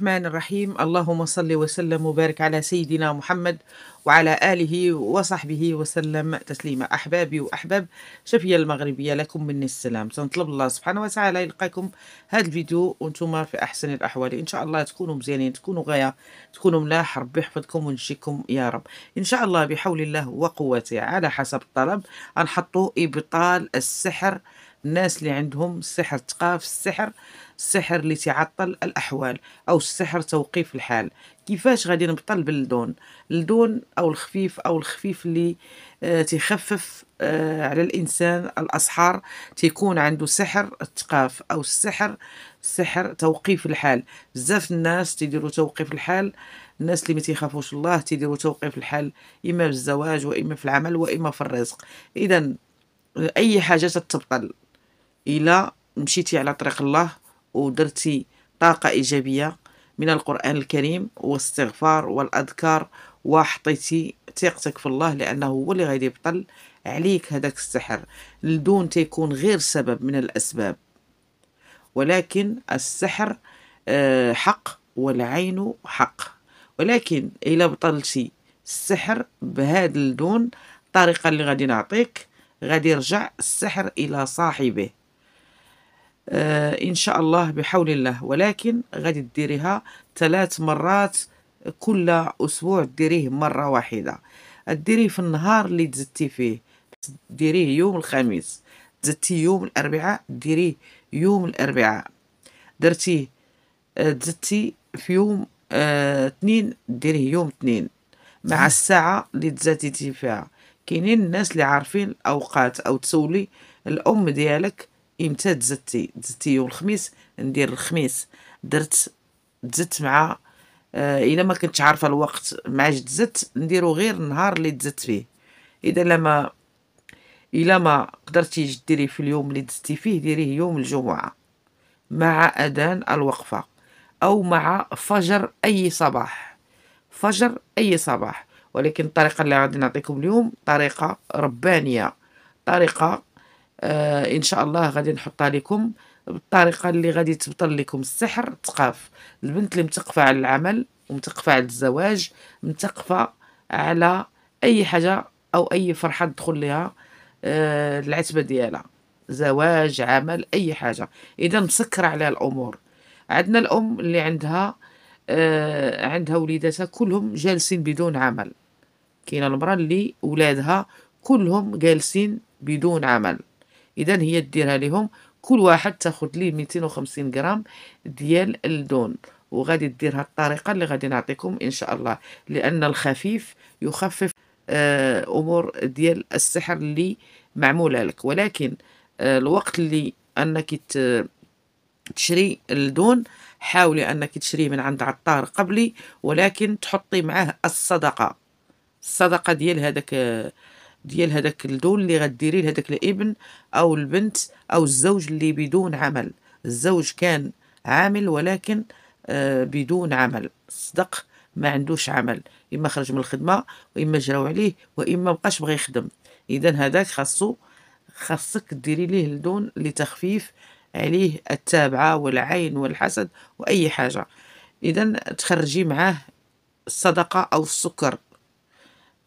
الرحمن الرحيم اللهم صل وسلم وبارك على سيدنا محمد وعلى آله وصحبه وسلم تسليما أحبابي وأحباب شفية المغربية لكم مني السلام تنطلب الله سبحانه وتعالى يلقاكم هذا الفيديو وانتم في أحسن الأحوال إن شاء الله تكونوا مزيانين تكونوا غاية تكونوا ملاح ربي يحفظكم ونشيكم يا رب إن شاء الله بحول الله وقوته على حسب الطلب غنحطوا إبطال السحر الناس اللي عندهم السحر تقاف السحر السحر اللي تعطل الأحوال أو السحر توقيف الحال كيفاش غادي نبطل باللدون اللدون أو الخفيف أو الخفيف اللي آه تخفف آه على الإنسان الأسحار تيكون عنده سحر التقاف أو السحر سحر توقيف الحال بزاف الناس تيديروا توقيف الحال الناس اللي ما تيخافوش الله تيديروا توقيف الحال إما في الزواج وإما في العمل وإما في الرزق إذا أي حاجة تتبطل إلا مشيتي على طريق الله ودرتي طاقة إيجابية من القرآن الكريم والاستغفار والأذكار وحطيتي ثقتك في الله لأنه هو اللي غادي يبطل عليك هذاك السحر لدون تيكون غير سبب من الأسباب ولكن السحر آه، حق والعين حق ولكن إلا بطلتي السحر بهذا الدون الطريقة اللي غادي نعطيك غادي يرجع السحر إلى صاحبه آه، إن شاء الله بحول الله ولكن غادي ديريها ثلاث مرات كل أسبوع ديريه مرة واحدة ديريه في النهار اللي تزتي فيه ديريه يوم الخميس تزتي يوم الأربعاء ديريه يوم الأربعاء درتيه آه، تزتي في يوم آه، اثنين آه ديريه يوم اثنين مع الساعة اللي تزاتيتي فيها كاينين الناس اللي عارفين الأوقات أو تسولي الأم ديالك امتى تزتي تزتي يوم الخميس ندير الخميس درت تزت مع آه الا ما كنتش عارفه الوقت مع تزت نديرو غير النهار اللي تزت فيه اذا لما الا ما قدرتيش ديري في اليوم اللي تزتي فيه ديريه يوم الجمعه مع اذان الوقفه او مع فجر اي صباح فجر اي صباح ولكن الطريقه اللي غادي نعطيكم اليوم طريقه ربانيه طريقه آه ان شاء الله غادي نحطها لكم بالطريقه اللي غادي تبطل لكم السحر تقاف البنت اللي متقفه على العمل ومتقفه على الزواج متقفه على اي حاجه او اي فرحه تدخل ليها آه العتبه ديالها زواج عمل اي حاجه اذا مسكره عليها الامور عندنا الام اللي عندها آه عندها وليداتها كلهم جالسين بدون عمل كاينه المراه اللي ولادها كلهم جالسين بدون عمل اذا هي ديرها لهم كل واحد تاخذ ليه 250 غرام ديال الدون وغادي ديرها الطريقه اللي غادي نعطيكم ان شاء الله لان الخفيف يخفف آه، امور ديال السحر اللي معموله لك ولكن آه، الوقت اللي انك تشري الدون حاولي انك تشريه من عند عطار قبلي ولكن تحطي معاه الصدقه الصدقه ديال هذاك آه، ديال هذاك الدول اللي غديري لهذاك الابن او البنت او الزوج اللي بدون عمل الزوج كان عامل ولكن آه بدون عمل صدق ما عندوش عمل اما خرج من الخدمه واما جراو عليه واما مبقاش بغى يخدم اذا هذاك خاصو خاصك ديري ليه الدون لتخفيف عليه التابعه والعين والحسد واي حاجه اذا تخرجي معاه الصدقه او السكر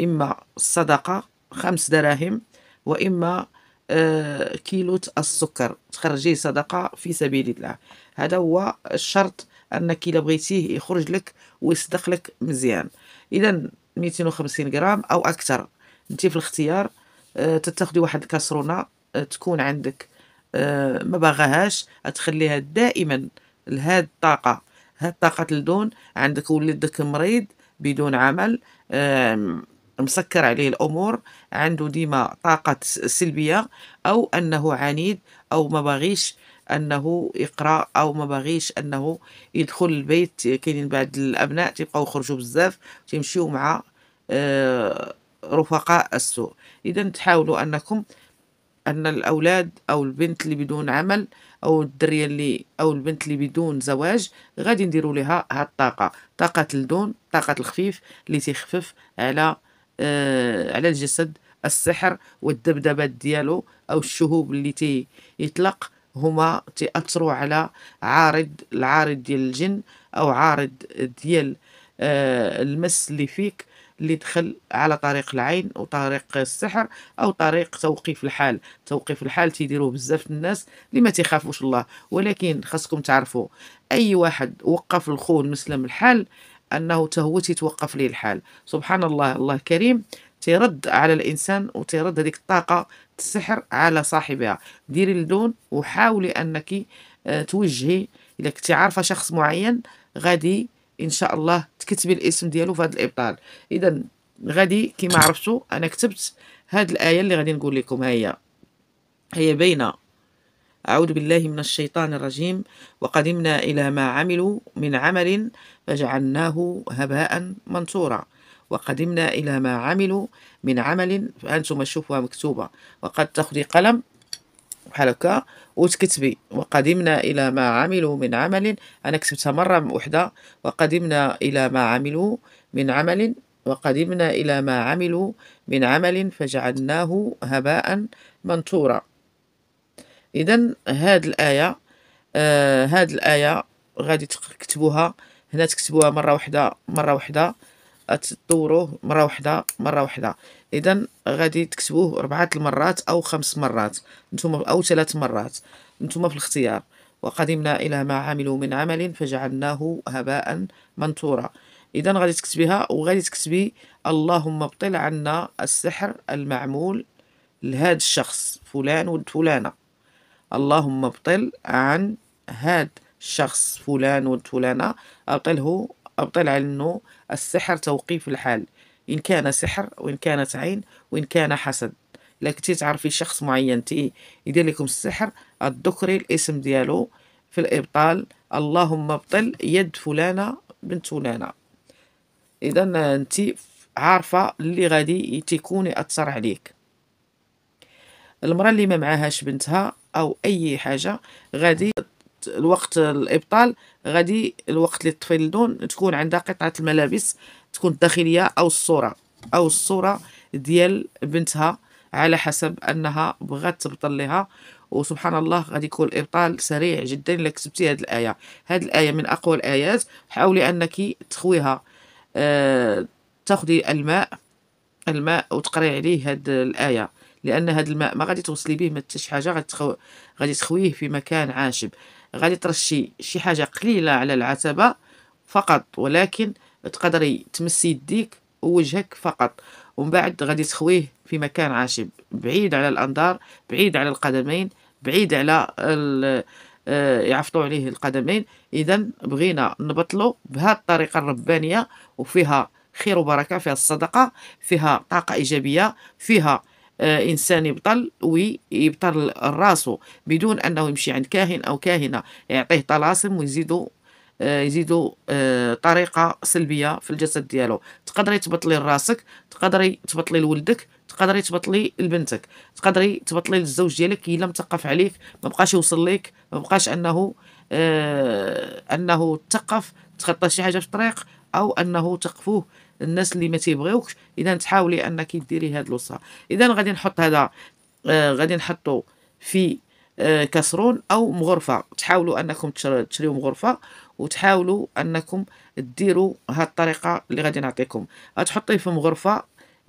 اما الصدقه خمس دراهم وإما آه، كيلو السكر تخرجيه صدقة في سبيل الله هذا هو الشرط أنك إلا بغيتيه يخرج لك ويصدق لك مزيان إذا 250 غرام أو أكثر أنت في الاختيار آه، تتاخدي واحد الكسرونة آه، تكون عندك ما باغاهاش تخليها دائما لهاد الطاقة هاد الطاقة تلدون عندك ولدك مريض بدون عمل مسكر عليه الامور عنده ديما طاقه سلبيه او انه عنيد او ما باغيش انه يقرا او ما باغيش انه يدخل البيت كاينين بعض الابناء تيبقاو يخرجوا بزاف تيمشيو مع آه، رفقاء السوء اذا تحاولوا انكم ان الاولاد او البنت اللي بدون عمل او الدريه اللي او البنت اللي بدون زواج غادي نديروا لها هالطاقه طاقه الدون طاقه الخفيف اللي تخفف على آه، على الجسد السحر والذبذبات ديالو او الشهوب اللي تي يطلق هما تاثروا على عارض العارض ديال الجن او عارض ديال آه، المس اللي فيك اللي دخل على طريق العين وطريق السحر او طريق توقيف الحال توقيف الحال تيديروه بزاف الناس اللي ما تيخافوش الله ولكن خاصكم تعرفوا اي واحد وقف الخون مسلم الحال انه تهوتي توقف لي الحال سبحان الله الله كريم تيرد على الانسان وتيرد هذيك الطاقه السحر على صاحبها ديري اللون وحاولي انك آه، توجهي الا كنتي عارفه شخص معين غادي ان شاء الله تكتبي الاسم ديالو في هذا الابطال اذا غادي كما عرفتوا انا كتبت هاد الايه اللي غادي نقول لكم هي هي باينه أعوذ بالله من الشيطان الرجيم وقدمنا إلى ما عملوا من عمل فجعلناه هباء منثورا وقدمنا إلى ما عملوا من عمل فأنتم تشوفوها مكتوبة وقد تأخذي قلم بحال هكا وتكتبي وقدمنا الى ما عملوا من عمل انا كتبتها مره واحدة وقدمنا الى ما عملوا من عمل وقدمنا الى ما عملوا من عمل فجعلناه هباء منثورا اذا هاد الايه آه هاد الايه غادي تكتبوها هنا تكتبوها مره واحده مره واحده تطوروه مره واحده مره واحده اذا غادي تكتبوه اربعه المرات او خمس مرات نتوما او ثلاث مرات نتوما في الاختيار وقدمنا الى ما عملوا من عمل فجعلناه هباء منثورا اذا غادي تكتبيها وغادي تكتبي اللهم ابطل عنا السحر المعمول لهذا الشخص فلان ولد فلانه اللهم ابطل عن هاد الشخص فلان وفلانة أبطله أبطل عنه السحر توقيف الحال إن كان سحر وإن كانت عين وإن كان حسد لكن تعرفي شخص معين تي يدير لكم السحر الذكري الاسم ديالو في الإبطال اللهم ابطل يد فلانة بنت فلانة إذا أنت عارفة اللي غادي تكون أثر عليك المراه اللي ما معاهاش بنتها او اي حاجه غادي الوقت الابطال غادي الوقت اللي تطفي اللدون تكون عندها قطعه الملابس تكون الداخليه او الصوره او الصوره ديال بنتها على حسب انها بغات تبطل لها وسبحان الله غادي يكون الابطال سريع جدا الا كتبتي هذه الايه هذه الايه من اقوى الايات حاولي انك تخويها أه تاخدي الماء الماء وتقري عليه هاد الايه لان هذا الماء ما غادي توصلي به ما حتى شي حاجه غادي تخو... غادي تخويه في مكان عاشب غادي ترشي شي حاجه قليله على العتبه فقط ولكن تقدري تمسي يديك ووجهك فقط ومن بعد غادي تخويه في مكان عاشب بعيد على الانظار بعيد على القدمين بعيد على ال... آه، يعفطوا عليه القدمين اذا بغينا نبطلو بهذه الطريقه الربانيه وفيها خير وبركه فيها الصدقه فيها طاقه ايجابيه فيها آه، إنسان يبطل ويبطل راسه بدون أنه يمشي عند كاهن أو كاهنة يعطيه طلاسم ويزيدوا آه، يزيدوا آه، طريقة سلبية في الجسد ديالو تقدري تبطلي لراسك تقدري تبطلي لولدك تقدري تبطلي لبنتك تقدري تبطلي للزوج ديالك الا متقف عليك ما بقاش يوصل ليك ما بقاش انه انه تثقف تخطى شي حاجه في الطريق او انه تقفوه الناس اللي ما تيبغيوكش اذا تحاولي انك ديري هاد الوصفه اذا غادي نحط هذا آه غادي نحطو في آه كسرون او مغرفه تحاولوا انكم تشريو مغرفه وتحاولوا انكم ديروا هاد الطريقه اللي غادي نعطيكم تحطيه في مغرفه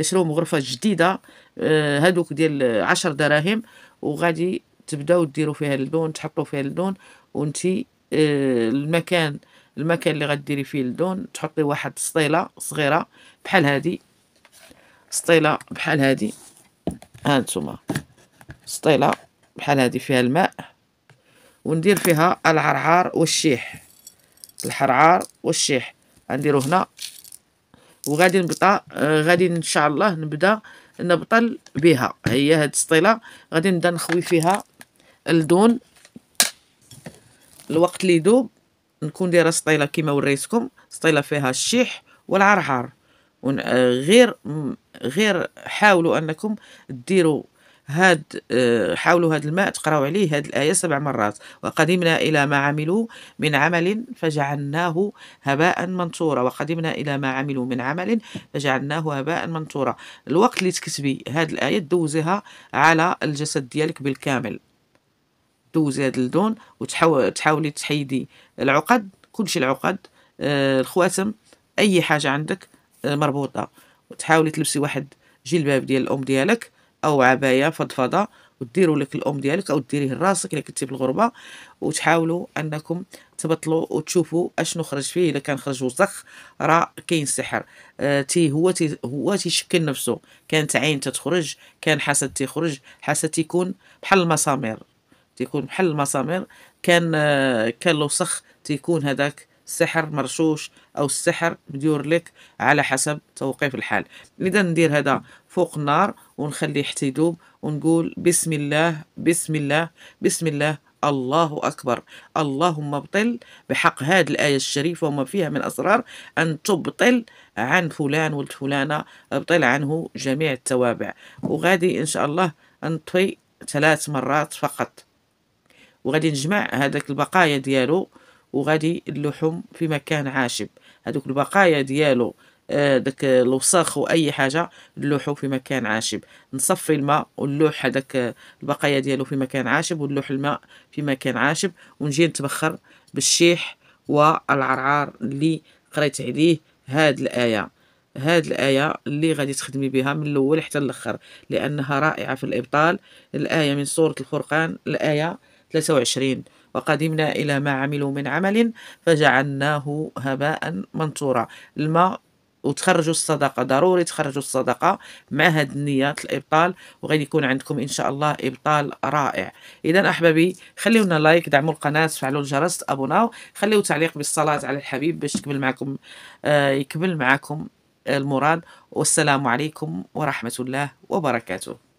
شريو مغرفه جديده آه هادوك ديال عشر دراهم وغادي تبداو ديروا فيها اللون تحطوا فيها اللون وانتي آه، المكان المكان اللي غديري فيه اللدون تحطي واحد سطيله صغيره بحال هذه سطيله بحال هذه ها سطيله بحال هذه فيها الماء وندير فيها العرعار والشيح الحرعار والشيح غنديرو هنا وغادي نبطا غادي ان شاء الله نبدا نبطل بها هي هاد السطيله غادي نبدا نخوي فيها اللدون الوقت اللي يذوب نكون دايره سطيله كيما وريتكم سطيله فيها الشيح والعرعر غير غير حاولوا انكم ديروا هاد آه، حاولوا هاد الماء تقراو عليه هاد الآية سبع مرات وقدمنا إلى ما عملوا من عمل فجعلناه هباء منثورا وقدمنا إلى ما عملوا من عمل فجعلناه هباء منثورا الوقت اللي تكتبي هاد الآية دوزيها على الجسد ديالك بالكامل دوزي هاد اللدون وتحاولي تحيدي العقد كلشي العقد آه الخواتم اي حاجه عندك آه مربوطه وتحاولي تلبسي واحد جلباب ديال الام ديالك او عبايه فضفضه وديروا لك الام ديالك او ديريه لراسك الا كنتي في الغربه وتحاولوا انكم تبطلوا وتشوفوا اشنو خرج فيه الا كان خرج وسخ راه كاين السحر آه تي هو تي هو تيشكل نفسه كانت عين تتخرج كان حسد تيخرج حسد تيكون بحال المسامير تيكون بحال المسامير كان آه، كان الوسخ تيكون هذاك السحر مرشوش او السحر مديور لك على حسب توقيف الحال اذا ندير هذا فوق النار ونخليه حتى يذوب ونقول بسم الله بسم الله بسم الله الله أكبر اللهم ابطل بحق هذه الآية الشريفة وما فيها من أسرار أن تبطل عن فلان ولد فلانة ابطل عنه جميع التوابع وغادي إن شاء الله نطفي ثلاث مرات فقط وغادي نجمع هذاك البقايا ديالو وغادي اللحم في مكان عاشب هذوك البقايا ديالو آه، داك الوساخ واي حاجه نلوحو في مكان عاشب نصفي الماء ونلوح هذاك البقايا ديالو في مكان عاشب ونلوح الماء في مكان عاشب ونجي نتبخر بالشيح والعرعار اللي قريت عليه هاد الايه هاد الآية اللي غادي تخدمي بها من الأول حتى الأخر لأنها رائعة في الإبطال الآية من سورة الفرقان الآية 23 وقدمنا إلى ما عملوا من عمل فجعلناه هباء منثورا الماء وتخرجوا الصدقه ضروري تخرجوا الصدقه مع هاد النيات الابطال وغادي يكون عندكم ان شاء الله ابطال رائع اذا احبابي خليونا لايك دعموا القناه فعلوا الجرس أبوناو خليو تعليق بالصلاه على الحبيب باش تكمل معكم آه يكمل معكم المراد والسلام عليكم ورحمه الله وبركاته